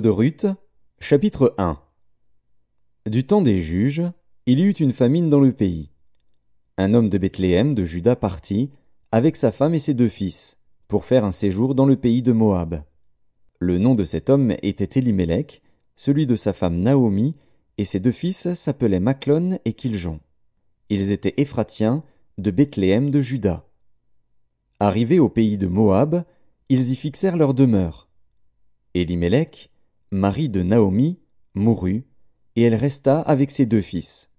de Ruth, chapitre 1 Du temps des juges, il y eut une famine dans le pays. Un homme de Bethléem de Juda partit, avec sa femme et ses deux fils, pour faire un séjour dans le pays de Moab. Le nom de cet homme était Élimélec, celui de sa femme Naomi, et ses deux fils s'appelaient Maclon et Kiljon. Ils étaient Éphratiens de Bethléem de Juda. Arrivés au pays de Moab, ils y fixèrent leur demeure. Élimélec, Marie de Naomi, mourut, et elle resta avec ses deux fils.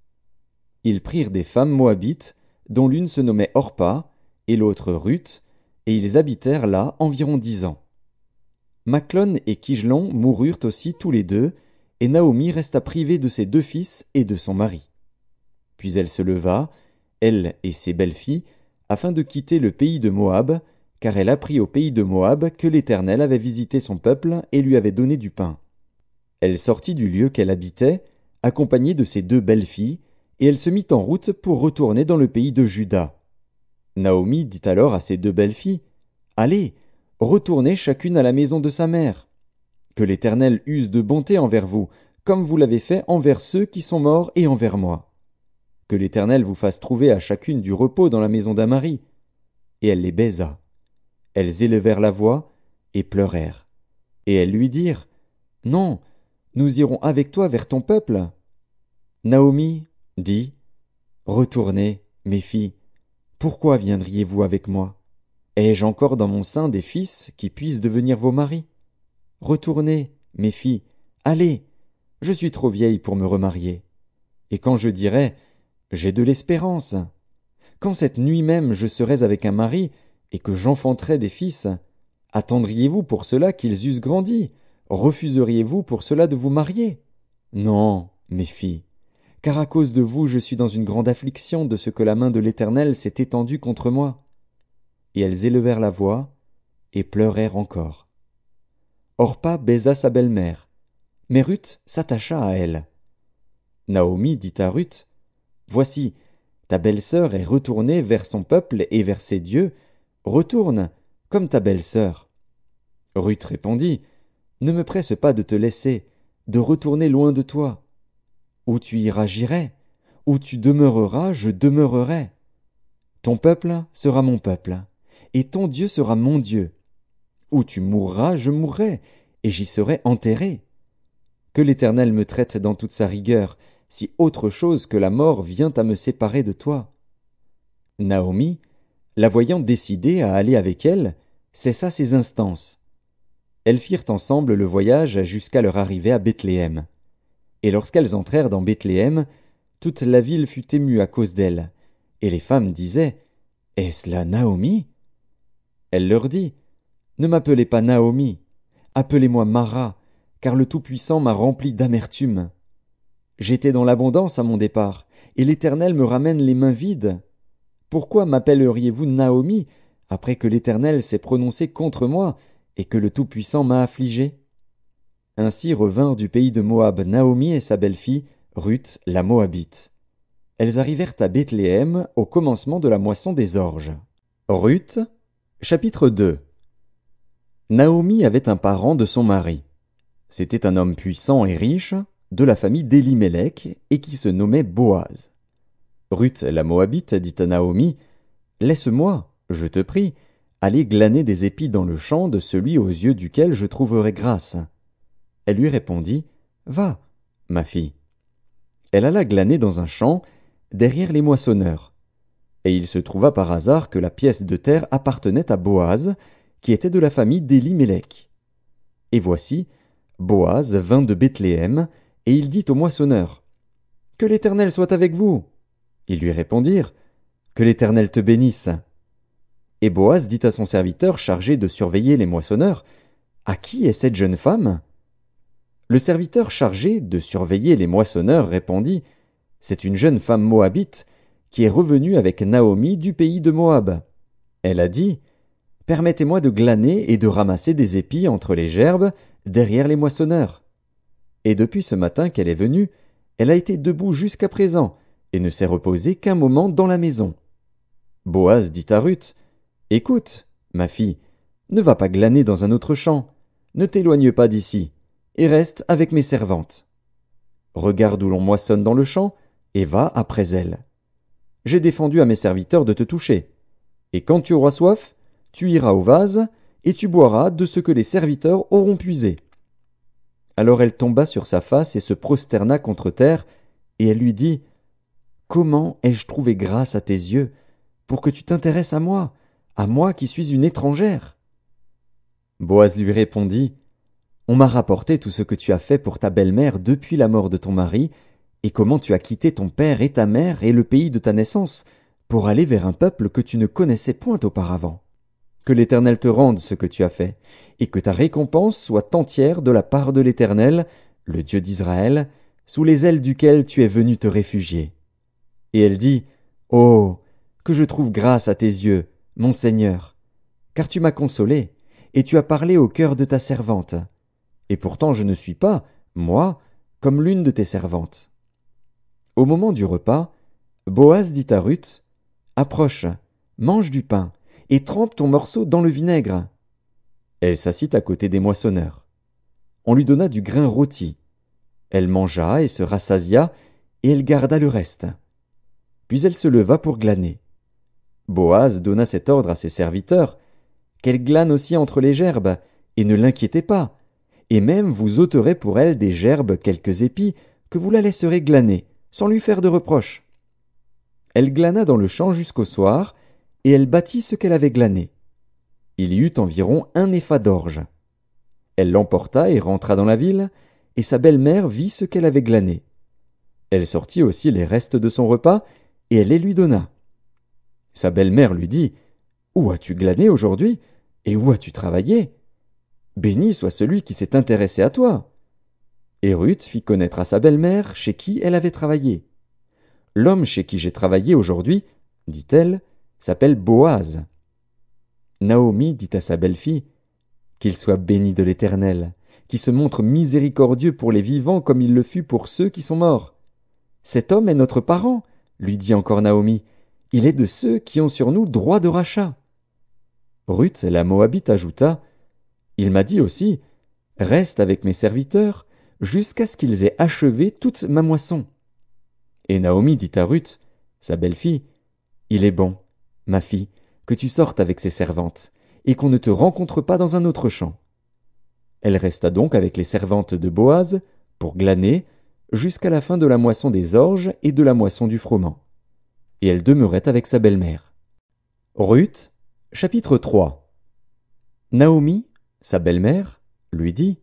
Ils prirent des femmes moabites, dont l'une se nommait Orpa et l'autre Ruth, et ils habitèrent là environ dix ans. Maclon et Kijlon moururent aussi tous les deux, et Naomi resta privée de ses deux fils et de son mari. Puis elle se leva, elle et ses belles-filles, afin de quitter le pays de Moab, car elle apprit au pays de Moab que l'Éternel avait visité son peuple et lui avait donné du pain. Elle sortit du lieu qu'elle habitait, accompagnée de ses deux belles filles, et elle se mit en route pour retourner dans le pays de Juda. Naomi dit alors à ses deux belles filles. Allez, retournez chacune à la maison de sa mère. Que l'Éternel use de bonté envers vous, comme vous l'avez fait envers ceux qui sont morts et envers moi. Que l'Éternel vous fasse trouver à chacune du repos dans la maison d'un Et elle les baisa. Elles élevèrent la voix et pleurèrent. Et elles lui dirent Non, nous irons avec toi vers ton peuple. Naomi dit Retournez, mes filles, pourquoi viendriez-vous avec moi Ai-je encore dans mon sein des fils qui puissent devenir vos maris Retournez, mes filles, allez, je suis trop vieille pour me remarier. Et quand je dirai J'ai de l'espérance, quand cette nuit même je serais avec un mari, et que j'enfanterais des fils, attendriez-vous pour cela qu'ils eussent grandi Refuseriez-vous pour cela de vous marier Non, mes filles, car à cause de vous je suis dans une grande affliction de ce que la main de l'Éternel s'est étendue contre moi. Et elles élevèrent la voix, et pleurèrent encore. Orpa baisa sa belle-mère, mais Ruth s'attacha à elle. Naomi dit à Ruth, Voici, ta belle-sœur est retournée vers son peuple et vers ses dieux, Retourne, comme ta belle-sœur. Ruth répondit, Ne me presse pas de te laisser, de retourner loin de toi. Où tu iras, j'irai. Où tu demeureras, je demeurerai. Ton peuple sera mon peuple, et ton Dieu sera mon Dieu. Où tu mourras, je mourrai, et j'y serai enterré. Que l'Éternel me traite dans toute sa rigueur, si autre chose que la mort vient à me séparer de toi. Naomi, la voyant décidée à aller avec elle, cessa ses instances. Elles firent ensemble le voyage jusqu'à leur arrivée à Bethléem. Et lorsqu'elles entrèrent dans Bethléem, toute la ville fut émue à cause d'elle. et les femmes disaient Est-ce là Naomi Elle leur dit Ne m'appelez pas Naomi, appelez-moi Mara, car le Tout-Puissant m'a rempli d'amertume. J'étais dans l'abondance à mon départ, et l'Éternel me ramène les mains vides. Pourquoi m'appelleriez-vous Naomi, après que l'Éternel s'est prononcé contre moi, et que le Tout-Puissant m'a affligé Ainsi revinrent du pays de Moab Naomi et sa belle-fille, Ruth la Moabite. Elles arrivèrent à Bethléem au commencement de la moisson des orges. Ruth, chapitre 2 Naomi avait un parent de son mari. C'était un homme puissant et riche, de la famille d'Élimélec, et qui se nommait Boaz. Ruth la Moabite dit à Naomi Laisse-moi, je te prie, aller glaner des épis dans le champ de celui aux yeux duquel je trouverai grâce. Elle lui répondit Va, ma fille. Elle alla glaner dans un champ, derrière les moissonneurs. Et il se trouva par hasard que la pièce de terre appartenait à Boaz, qui était de la famille d'Élimélec. Et voici, Boaz vint de Bethléem, et il dit aux moissonneurs, « Que l'Éternel soit avec vous. Ils lui répondirent Que l'Éternel te bénisse. Et Boaz dit à son serviteur chargé de surveiller les moissonneurs À qui est cette jeune femme Le serviteur chargé de surveiller les moissonneurs répondit C'est une jeune femme moabite qui est revenue avec Naomi du pays de Moab. Elle a dit Permettez-moi de glaner et de ramasser des épis entre les gerbes derrière les moissonneurs. Et depuis ce matin qu'elle est venue, elle a été debout jusqu'à présent, et ne s'est reposé qu'un moment dans la maison. Boaz dit à Ruth Écoute, ma fille, ne va pas glaner dans un autre champ, ne t'éloigne pas d'ici, et reste avec mes servantes. Regarde où l'on moissonne dans le champ, et va après elle. J'ai défendu à mes serviteurs de te toucher. Et quand tu auras soif, tu iras au vase, et tu boiras de ce que les serviteurs auront puisé. Alors elle tomba sur sa face et se prosterna contre terre, et elle lui dit Comment ai-je trouvé grâce à tes yeux pour que tu t'intéresses à moi, à moi qui suis une étrangère Boaz lui répondit On m'a rapporté tout ce que tu as fait pour ta belle-mère depuis la mort de ton mari, et comment tu as quitté ton père et ta mère et le pays de ta naissance pour aller vers un peuple que tu ne connaissais point auparavant. Que l'Éternel te rende ce que tu as fait, et que ta récompense soit entière de la part de l'Éternel, le Dieu d'Israël, sous les ailes duquel tu es venu te réfugier. Et elle dit Oh que je trouve grâce à tes yeux, mon Seigneur, car tu m'as consolé, et tu as parlé au cœur de ta servante. Et pourtant je ne suis pas, moi, comme l'une de tes servantes. Au moment du repas, Boaz dit à Ruth Approche, mange du pain, et trempe ton morceau dans le vinaigre. Elle s'assit à côté des moissonneurs. On lui donna du grain rôti. Elle mangea et se rassasia, et elle garda le reste puis elle se leva pour glaner. Boaz donna cet ordre à ses serviteurs, qu'elle glane aussi entre les gerbes, et ne l'inquiétez pas, et même vous ôterez pour elle des gerbes quelques épis, que vous la laisserez glaner, sans lui faire de reproche. Elle glana dans le champ jusqu'au soir, et elle bâtit ce qu'elle avait glané. Il y eut environ un effat d'orge. Elle l'emporta et rentra dans la ville, et sa belle-mère vit ce qu'elle avait glané. Elle sortit aussi les restes de son repas, et elle les lui donna. Sa belle-mère lui dit Où as-tu glané aujourd'hui et où as-tu travaillé Béni soit celui qui s'est intéressé à toi. Et Ruth fit connaître à sa belle-mère chez qui elle avait travaillé. L'homme chez qui j'ai travaillé aujourd'hui, dit-elle, s'appelle Boaz. Naomi dit à sa belle-fille Qu'il soit béni de l'Éternel, qui se montre miséricordieux pour les vivants comme il le fut pour ceux qui sont morts. Cet homme est notre parent, lui dit encore Naomi, il est de ceux qui ont sur nous droit de rachat. Ruth la Moabite ajouta, Il m'a dit aussi, Reste avec mes serviteurs jusqu'à ce qu'ils aient achevé toute ma moisson. Et Naomi dit à Ruth, sa belle-fille, Il est bon, ma fille, que tu sortes avec ses servantes, et qu'on ne te rencontre pas dans un autre champ. Elle resta donc avec les servantes de Boaz, pour glaner, jusqu'à la fin de la moisson des orges et de la moisson du froment. Et elle demeurait avec sa belle-mère. Ruth, chapitre 3 Naomi, sa belle-mère, lui dit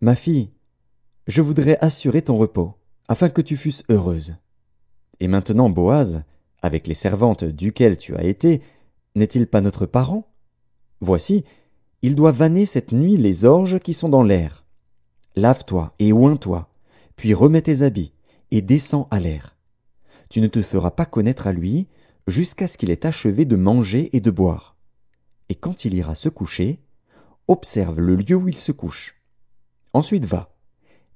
Ma fille, je voudrais assurer ton repos, afin que tu fusses heureuse. Et maintenant, Boaz, avec les servantes duquel tu as été, n'est-il pas notre parent Voici, il doit vanner cette nuit les orges qui sont dans l'air. Lave-toi et oint toi puis remets tes habits, et descends à l'air. Tu ne te feras pas connaître à lui jusqu'à ce qu'il ait achevé de manger et de boire. Et quand il ira se coucher, observe le lieu où il se couche. Ensuite va,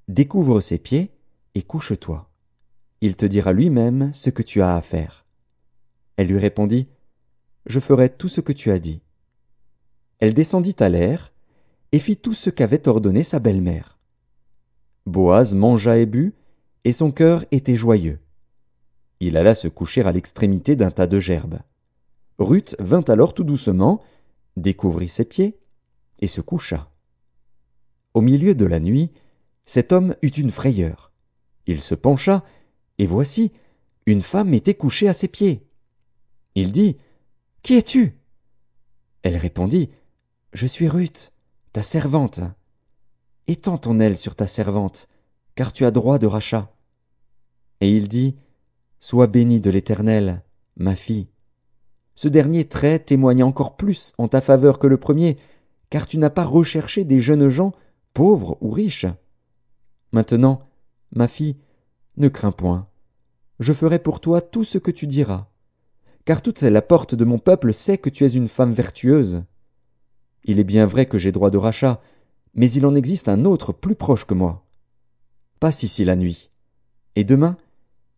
découvre ses pieds et couche-toi. Il te dira lui-même ce que tu as à faire. Elle lui répondit Je ferai tout ce que tu as dit. Elle descendit à l'air et fit tout ce qu'avait ordonné sa belle-mère. Boaz mangea et but, et son cœur était joyeux. Il alla se coucher à l'extrémité d'un tas de gerbes. Ruth vint alors tout doucement, découvrit ses pieds, et se coucha. Au milieu de la nuit, cet homme eut une frayeur. Il se pencha, et voici, une femme était couchée à ses pieds. Il dit Qui es-tu Elle répondit Je suis Ruth, ta servante. Étends ton aile sur ta servante, car tu as droit de rachat. Et il dit, Sois béni de l'Éternel, ma fille. Ce dernier trait témoigne encore plus en ta faveur que le premier, car tu n'as pas recherché des jeunes gens, pauvres ou riches. Maintenant, ma fille, ne crains point. Je ferai pour toi tout ce que tu diras. Car toute la porte de mon peuple sait que tu es une femme vertueuse. Il est bien vrai que j'ai droit de rachat, mais il en existe un autre plus proche que moi. Passe ici la nuit. Et demain,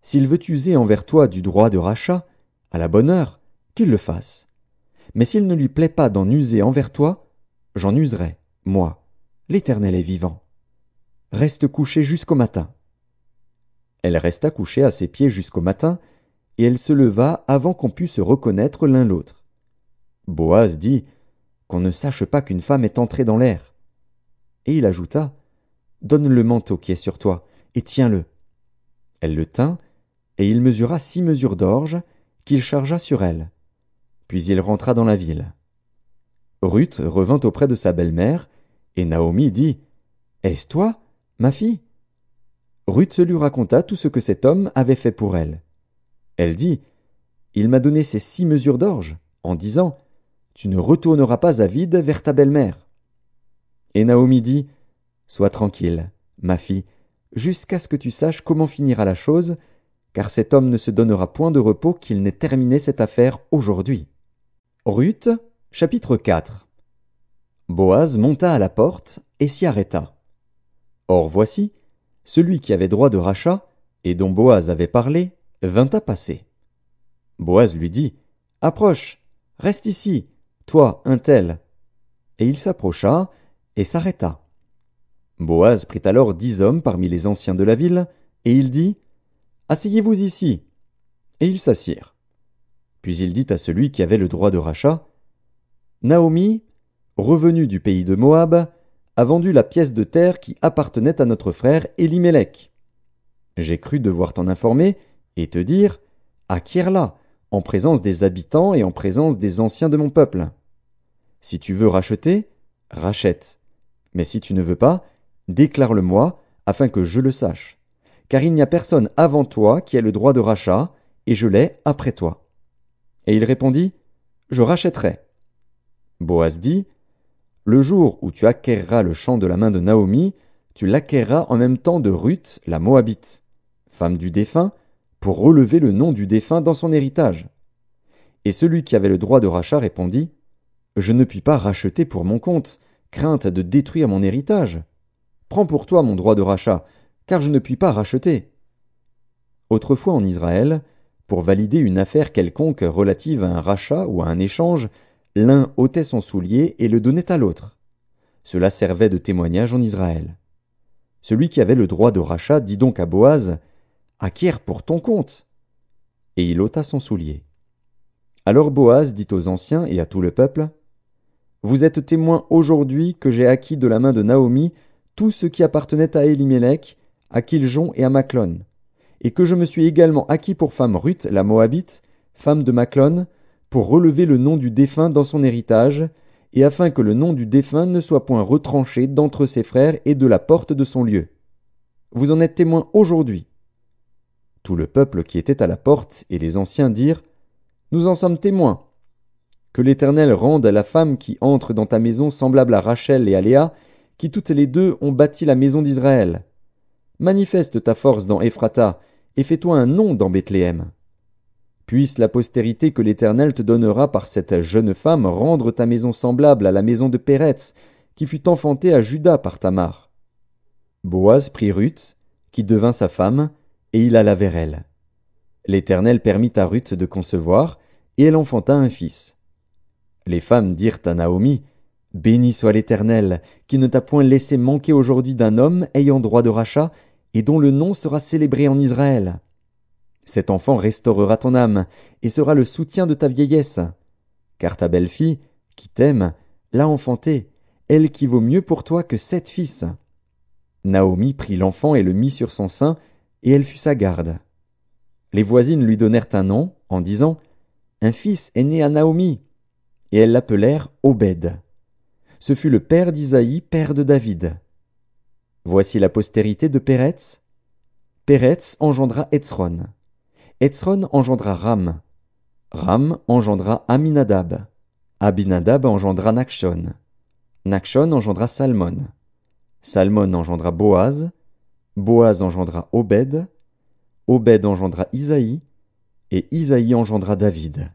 s'il veut user envers toi du droit de rachat, à la bonne heure, qu'il le fasse. Mais s'il ne lui plaît pas d'en user envers toi, j'en userai, moi, l'Éternel est vivant. Reste couché jusqu'au matin. Elle resta couchée à ses pieds jusqu'au matin, et elle se leva avant qu'on pût se reconnaître l'un l'autre. Boaz dit Qu'on ne sache pas qu'une femme est entrée dans l'air et il ajouta Donne le manteau qui est sur toi, et tiens-le. Elle le tint, et il mesura six mesures d'orge, qu'il chargea sur elle. Puis il rentra dans la ville. Ruth revint auprès de sa belle-mère, et Naomi dit Est-ce toi, ma fille Ruth lui raconta tout ce que cet homme avait fait pour elle. Elle dit Il m'a donné ces six mesures d'orge, en disant Tu ne retourneras pas à vide vers ta belle-mère. Et Naomi dit Sois tranquille, ma fille, jusqu'à ce que tu saches comment finira la chose, car cet homme ne se donnera point de repos qu'il n'ait terminé cette affaire aujourd'hui. Ruth, chapitre 4 Boaz monta à la porte et s'y arrêta. Or voici, celui qui avait droit de rachat, et dont Boaz avait parlé, vint à passer. Boaz lui dit Approche, reste ici, toi, un tel. Et il s'approcha, et s'arrêta. Boaz prit alors dix hommes parmi les anciens de la ville, et il dit Asseyez-vous ici. Et ils s'assirent. Puis il dit à celui qui avait le droit de rachat Naomi, revenue du pays de Moab, a vendu la pièce de terre qui appartenait à notre frère Élimélec. J'ai cru devoir t'en informer et te dire Acquière-la, en présence des habitants et en présence des anciens de mon peuple. Si tu veux racheter, rachète. Mais si tu ne veux pas, déclare-le-moi, afin que je le sache. Car il n'y a personne avant toi qui ait le droit de rachat, et je l'ai après toi. Et il répondit, Je rachèterai. Boaz dit, Le jour où tu acquerras le champ de la main de Naomi, tu l'acquerras en même temps de Ruth, la Moabite, femme du défunt, pour relever le nom du défunt dans son héritage. Et celui qui avait le droit de rachat répondit, Je ne puis pas racheter pour mon compte, crainte de détruire mon héritage. Prends pour toi mon droit de rachat, car je ne puis pas racheter. Autrefois en Israël, pour valider une affaire quelconque relative à un rachat ou à un échange, l'un ôtait son soulier et le donnait à l'autre. Cela servait de témoignage en Israël. Celui qui avait le droit de rachat dit donc à Boaz Acquiert pour ton compte. Et il ôta son soulier. Alors Boaz dit aux anciens et à tout le peuple vous êtes témoin aujourd'hui que j'ai acquis de la main de Naomi tout ce qui appartenait à élimélec à Kiljon et à Maclon, et que je me suis également acquis pour femme Ruth, la Moabite, femme de Maclon, pour relever le nom du défunt dans son héritage, et afin que le nom du défunt ne soit point retranché d'entre ses frères et de la porte de son lieu. Vous en êtes témoin aujourd'hui. Tout le peuple qui était à la porte et les anciens dirent Nous en sommes témoins. Que l'Éternel rende à la femme qui entre dans ta maison semblable à Rachel et à Léa, qui toutes les deux ont bâti la maison d'Israël. Manifeste ta force dans Ephrata, et fais-toi un nom dans Bethléem. Puisse la postérité que l'Éternel te donnera par cette jeune femme rendre ta maison semblable à la maison de Péretz, qui fut enfantée à Juda par Tamar. Boaz prit Ruth, qui devint sa femme, et il alla vers elle. L'Éternel permit à Ruth de concevoir, et elle enfanta un fils. Les femmes dirent à Naomi, Béni soit l'Éternel, qui ne t'a point laissé manquer aujourd'hui d'un homme ayant droit de rachat, et dont le nom sera célébré en Israël. Cet enfant restaurera ton âme, et sera le soutien de ta vieillesse. Car ta belle-fille, qui t'aime, l'a enfantée, elle qui vaut mieux pour toi que sept fils. Naomi prit l'enfant et le mit sur son sein, et elle fut sa garde. Les voisines lui donnèrent un nom, en disant Un fils est né à Naomi et elles l'appelèrent Obed. Ce fut le père d'Isaïe, père de David. Voici la postérité de Péretz. Péretz engendra Etzron. Etzron engendra Ram. Ram engendra Aminadab. Abinadab engendra Nachshon. Nachshon engendra Salmon. Salmon engendra Boaz. Boaz engendra Obed. Obed engendra Isaïe. Et Isaïe engendra David.